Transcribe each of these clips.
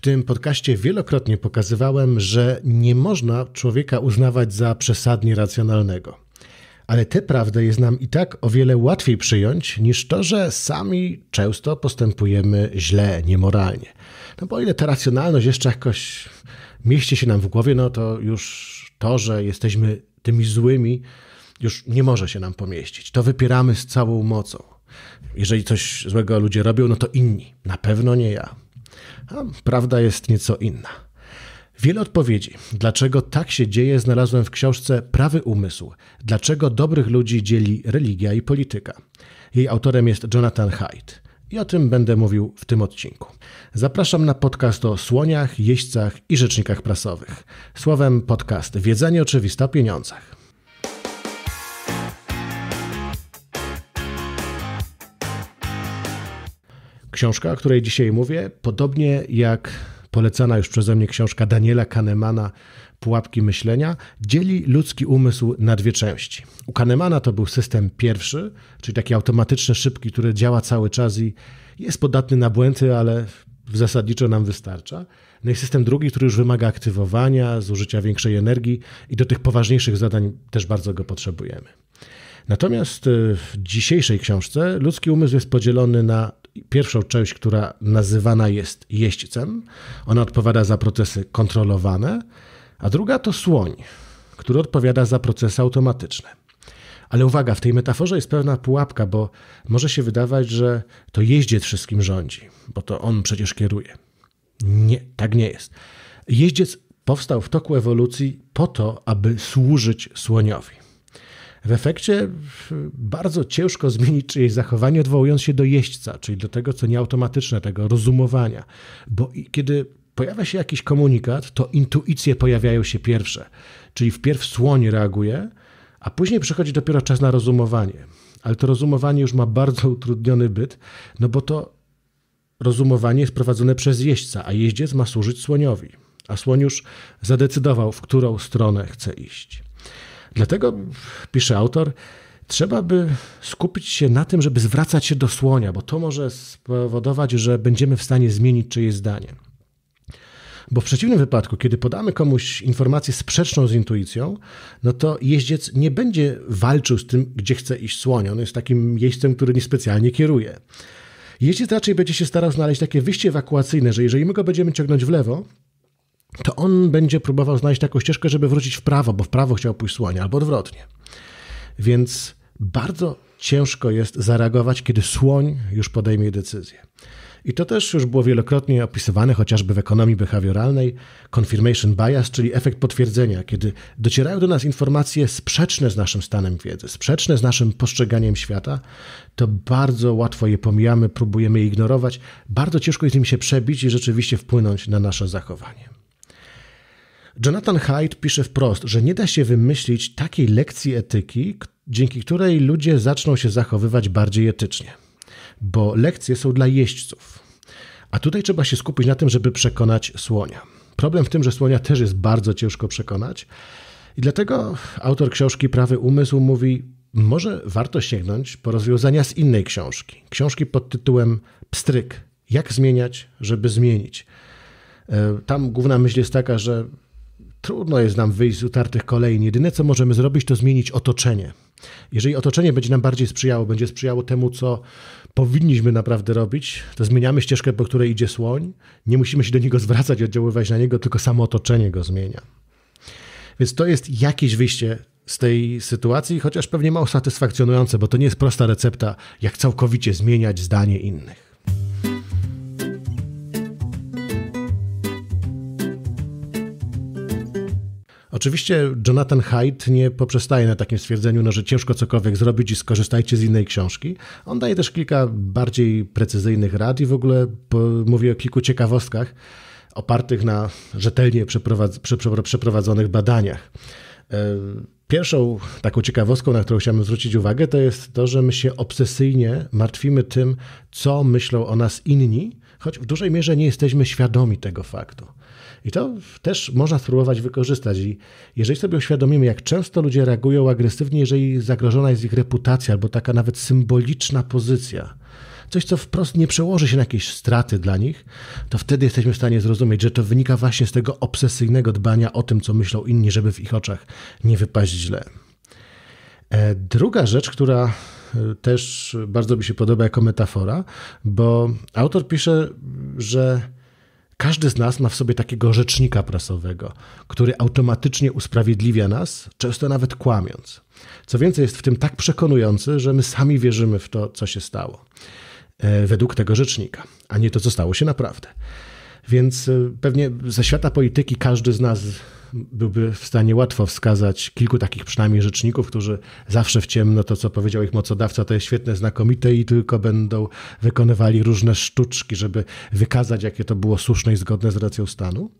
tym podcaście wielokrotnie pokazywałem, że nie można człowieka uznawać za przesadnie racjonalnego. Ale tę prawdę jest nam i tak o wiele łatwiej przyjąć niż to, że sami często postępujemy źle, niemoralnie. No bo o ile ta racjonalność jeszcze jakoś mieści się nam w głowie, no to już to, że jesteśmy tymi złymi, już nie może się nam pomieścić. To wypieramy z całą mocą. Jeżeli coś złego ludzie robią, no to inni, na pewno nie ja. A prawda jest nieco inna. Wiele odpowiedzi, dlaczego tak się dzieje, znalazłem w książce Prawy Umysł. Dlaczego dobrych ludzi dzieli religia i polityka. Jej autorem jest Jonathan Hyde. I o tym będę mówił w tym odcinku. Zapraszam na podcast o słoniach, jeźdźcach i rzecznikach prasowych. Słowem podcast Wiedzenie oczywiste o pieniądzach. Książka, o której dzisiaj mówię, podobnie jak polecana już przeze mnie książka Daniela Kahnemana Pułapki myślenia, dzieli ludzki umysł na dwie części. U Kahnemana to był system pierwszy, czyli taki automatyczny, szybki, który działa cały czas i jest podatny na błędy, ale zasadniczo nam wystarcza. No i system drugi, który już wymaga aktywowania, zużycia większej energii i do tych poważniejszych zadań też bardzo go potrzebujemy. Natomiast y, w dzisiejszej książce ludzki umysł jest podzielony na pierwszą część, która nazywana jest jeźdźcem. Ona odpowiada za procesy kontrolowane, a druga to słoń, który odpowiada za procesy automatyczne. Ale uwaga, w tej metaforze jest pewna pułapka, bo może się wydawać, że to jeździec wszystkim rządzi, bo to on przecież kieruje. Nie, tak nie jest. Jeździec powstał w toku ewolucji po to, aby służyć słoniowi. W efekcie bardzo ciężko zmienić czyjeś zachowanie, odwołując się do jeźdźca, czyli do tego, co nieautomatyczne, tego rozumowania. Bo kiedy pojawia się jakiś komunikat, to intuicje pojawiają się pierwsze. Czyli wpierw słoń reaguje, a później przychodzi dopiero czas na rozumowanie. Ale to rozumowanie już ma bardzo utrudniony byt, no bo to rozumowanie jest prowadzone przez jeźdźca, a jeździec ma służyć słoniowi. A słoń już zadecydował, w którą stronę chce iść. Dlatego, pisze autor, trzeba by skupić się na tym, żeby zwracać się do słonia, bo to może spowodować, że będziemy w stanie zmienić czyjeś zdanie. Bo w przeciwnym wypadku, kiedy podamy komuś informację sprzeczną z intuicją, no to jeździec nie będzie walczył z tym, gdzie chce iść słoń. On jest takim jeźdźcem, który niespecjalnie kieruje. Jeździec raczej będzie się starał znaleźć takie wyjście ewakuacyjne, że jeżeli my go będziemy ciągnąć w lewo, to on będzie próbował znaleźć taką ścieżkę, żeby wrócić w prawo, bo w prawo chciał pójść słonia, albo odwrotnie. Więc bardzo ciężko jest zareagować, kiedy słoń już podejmie decyzję. I to też już było wielokrotnie opisywane chociażby w ekonomii behawioralnej, confirmation bias, czyli efekt potwierdzenia, kiedy docierają do nas informacje sprzeczne z naszym stanem wiedzy, sprzeczne z naszym postrzeganiem świata, to bardzo łatwo je pomijamy, próbujemy je ignorować, bardzo ciężko jest im się przebić i rzeczywiście wpłynąć na nasze zachowanie. Jonathan Haidt pisze wprost, że nie da się wymyślić takiej lekcji etyki, dzięki której ludzie zaczną się zachowywać bardziej etycznie, bo lekcje są dla jeźdźców. A tutaj trzeba się skupić na tym, żeby przekonać słonia. Problem w tym, że słonia też jest bardzo ciężko przekonać, i dlatego autor książki Prawy Umysł mówi: Może warto sięgnąć po rozwiązania z innej książki. Książki pod tytułem Pstryk. Jak zmieniać, żeby zmienić. E, tam główna myśl jest taka, że Trudno jest nam wyjść z utartych kolejni. Jedyne, co możemy zrobić, to zmienić otoczenie. Jeżeli otoczenie będzie nam bardziej sprzyjało, będzie sprzyjało temu, co powinniśmy naprawdę robić, to zmieniamy ścieżkę, po której idzie słoń. Nie musimy się do niego zwracać i oddziaływać na niego, tylko samo otoczenie go zmienia. Więc to jest jakieś wyjście z tej sytuacji, chociaż pewnie mało satysfakcjonujące, bo to nie jest prosta recepta, jak całkowicie zmieniać zdanie innych. Oczywiście Jonathan Haidt nie poprzestaje na takim stwierdzeniu, no, że ciężko cokolwiek zrobić i skorzystajcie z innej książki. On daje też kilka bardziej precyzyjnych rad i w ogóle mówi o kilku ciekawostkach opartych na rzetelnie przeprowadzonych badaniach. E, pierwszą taką ciekawostką, na którą chciałbym zwrócić uwagę, to jest to, że my się obsesyjnie martwimy tym, co myślą o nas inni, choć w dużej mierze nie jesteśmy świadomi tego faktu. I to też można spróbować wykorzystać. I jeżeli sobie uświadomimy, jak często ludzie reagują agresywnie, jeżeli zagrożona jest ich reputacja albo taka nawet symboliczna pozycja, coś, co wprost nie przełoży się na jakieś straty dla nich, to wtedy jesteśmy w stanie zrozumieć, że to wynika właśnie z tego obsesyjnego dbania o tym, co myślą inni, żeby w ich oczach nie wypaść źle. E, druga rzecz, która e, też bardzo mi się podoba jako metafora, bo autor pisze, że każdy z nas ma w sobie takiego rzecznika prasowego, który automatycznie usprawiedliwia nas, często nawet kłamiąc. Co więcej, jest w tym tak przekonujący, że my sami wierzymy w to, co się stało e, według tego rzecznika, a nie to, co stało się naprawdę. Więc e, pewnie ze świata polityki każdy z nas byłby w stanie łatwo wskazać kilku takich przynajmniej rzeczników, którzy zawsze w ciemno to, co powiedział ich mocodawca, to jest świetne, znakomite i tylko będą wykonywali różne sztuczki, żeby wykazać, jakie to było słuszne i zgodne z racją stanu.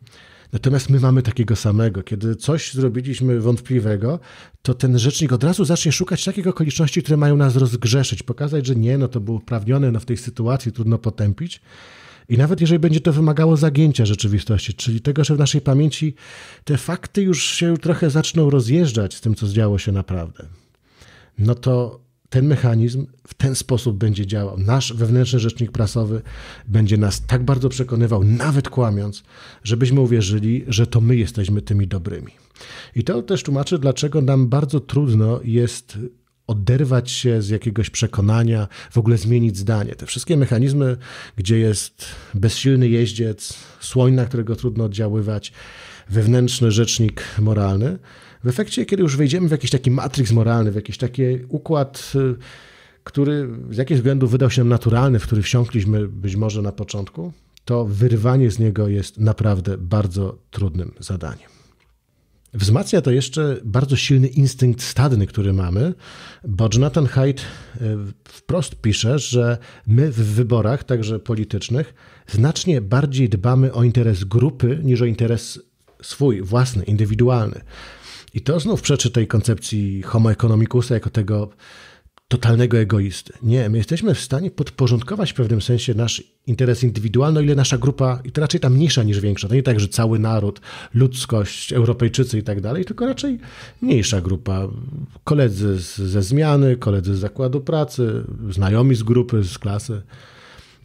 Natomiast my mamy takiego samego. Kiedy coś zrobiliśmy wątpliwego, to ten rzecznik od razu zacznie szukać takich okoliczności, które mają nas rozgrzeszyć, pokazać, że nie, no to było uprawnione, no w tej sytuacji trudno potępić. I nawet jeżeli będzie to wymagało zagięcia rzeczywistości, czyli tego, że w naszej pamięci te fakty już się trochę zaczną rozjeżdżać z tym, co zdziało się naprawdę, no to ten mechanizm w ten sposób będzie działał. Nasz wewnętrzny rzecznik prasowy będzie nas tak bardzo przekonywał, nawet kłamiąc, żebyśmy uwierzyli, że to my jesteśmy tymi dobrymi. I to też tłumaczy, dlaczego nam bardzo trudno jest oderwać się z jakiegoś przekonania, w ogóle zmienić zdanie. Te wszystkie mechanizmy, gdzie jest bezsilny jeździec, słoń, na którego trudno oddziaływać, wewnętrzny rzecznik moralny, w efekcie, kiedy już wejdziemy w jakiś taki matrix moralny, w jakiś taki układ, y, który z jakiegoś względu wydał się nam naturalny, w który wsiąkliśmy być może na początku, to wyrwanie z niego jest naprawdę bardzo trudnym zadaniem. Wzmacnia to jeszcze bardzo silny instynkt stadny, który mamy, bo Jonathan Haidt e, wprost pisze, że my w wyborach, także politycznych, znacznie bardziej dbamy o interes grupy niż o interes swój, własny, indywidualny. I to znów przeczy tej koncepcji homo economicusa jako tego totalnego egoisty. Nie, my jesteśmy w stanie podporządkować w pewnym sensie nasz interes indywidualny, ile nasza grupa, i to raczej ta mniejsza niż większa. To nie tak, że cały naród, ludzkość, Europejczycy i tak dalej, tylko raczej mniejsza grupa. Koledzy z, ze zmiany, koledzy z zakładu pracy, znajomi z grupy, z klasy.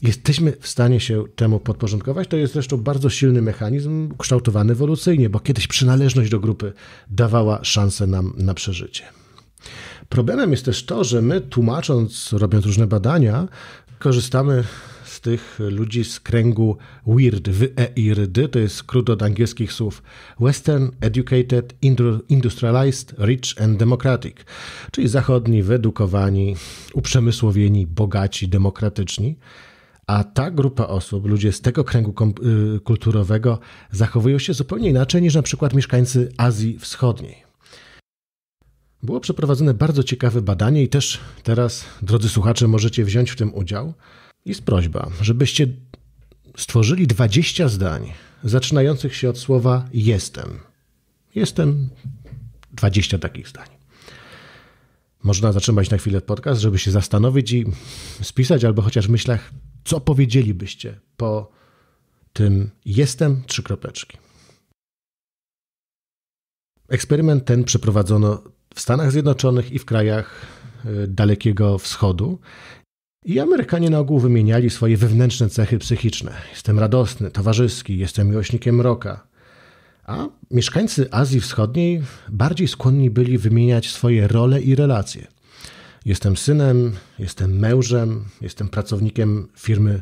Jesteśmy w stanie się temu podporządkować. To jest zresztą bardzo silny mechanizm kształtowany ewolucyjnie, bo kiedyś przynależność do grupy dawała szansę nam na przeżycie. Problemem jest też to, że my tłumacząc, robiąc różne badania, korzystamy z tych ludzi z kręgu r WEIRD, to jest skrót od angielskich słów Western, Educated, Industrialized, Rich and Democratic, czyli zachodni, wyedukowani, uprzemysłowieni, bogaci, demokratyczni. A ta grupa osób, ludzie z tego kręgu y, kulturowego, zachowują się zupełnie inaczej niż na przykład mieszkańcy Azji Wschodniej. Było przeprowadzone bardzo ciekawe badanie i też teraz, drodzy słuchacze, możecie wziąć w tym udział. Jest prośba, żebyście stworzyli 20 zdań zaczynających się od słowa jestem. Jestem 20 takich zdań. Można zatrzymać na chwilę podcast, żeby się zastanowić i spisać, albo chociaż w myślach, co powiedzielibyście po tym jestem trzy kropeczki. Eksperyment ten przeprowadzono w Stanach Zjednoczonych i w krajach y, Dalekiego Wschodu. I Amerykanie na ogół wymieniali swoje wewnętrzne cechy psychiczne. Jestem radosny, towarzyski, jestem miłośnikiem roka. A mieszkańcy Azji Wschodniej bardziej skłonni byli wymieniać swoje role i relacje. Jestem synem, jestem mężem, jestem pracownikiem firmy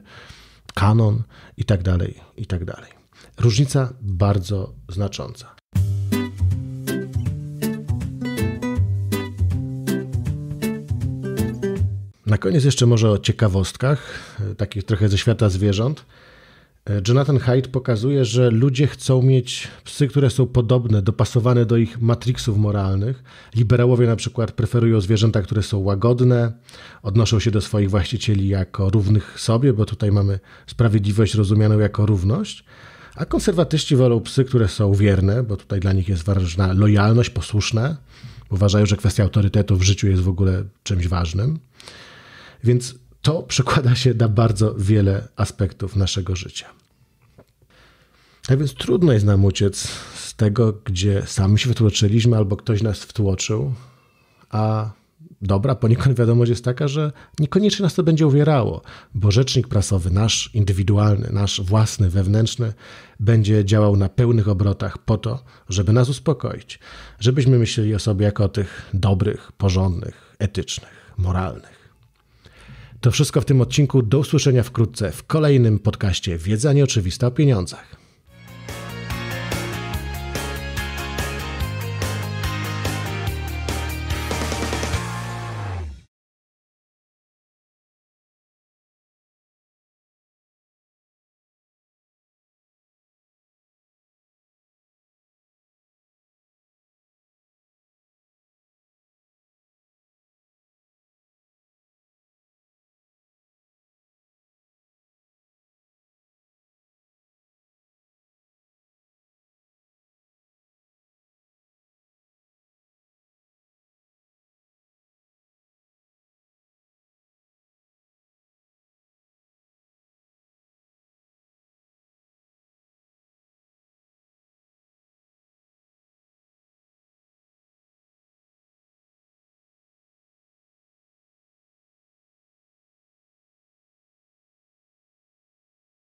Canon i tak dalej, i tak dalej. Różnica bardzo znacząca. Na koniec jeszcze może o ciekawostkach, e, takich trochę ze świata zwierząt. E, Jonathan Haidt pokazuje, że ludzie chcą mieć psy, które są podobne, dopasowane do ich matriksów moralnych. Liberałowie na przykład preferują zwierzęta, które są łagodne, odnoszą się do swoich właścicieli jako równych sobie, bo tutaj mamy sprawiedliwość rozumianą jako równość. A konserwatyści wolą psy, które są wierne, bo tutaj dla nich jest ważna lojalność, posłuszne. Uważają, że kwestia autorytetu w życiu jest w ogóle czymś ważnym. Więc to przekłada się na bardzo wiele aspektów naszego życia. Tak więc trudno jest nam uciec z tego, gdzie sami się wytłoczyliśmy albo ktoś nas wtłoczył, a dobra poniekąd wiadomość jest taka, że niekoniecznie nas to będzie uwierało, bo rzecznik prasowy nasz, indywidualny, nasz własny, wewnętrzny, będzie działał na pełnych obrotach po to, żeby nas uspokoić, żebyśmy myśleli o sobie jako o tych dobrych, porządnych, etycznych, moralnych. To wszystko w tym odcinku. Do usłyszenia wkrótce w kolejnym podcaście Wiedza Nieoczywista o Pieniądzach.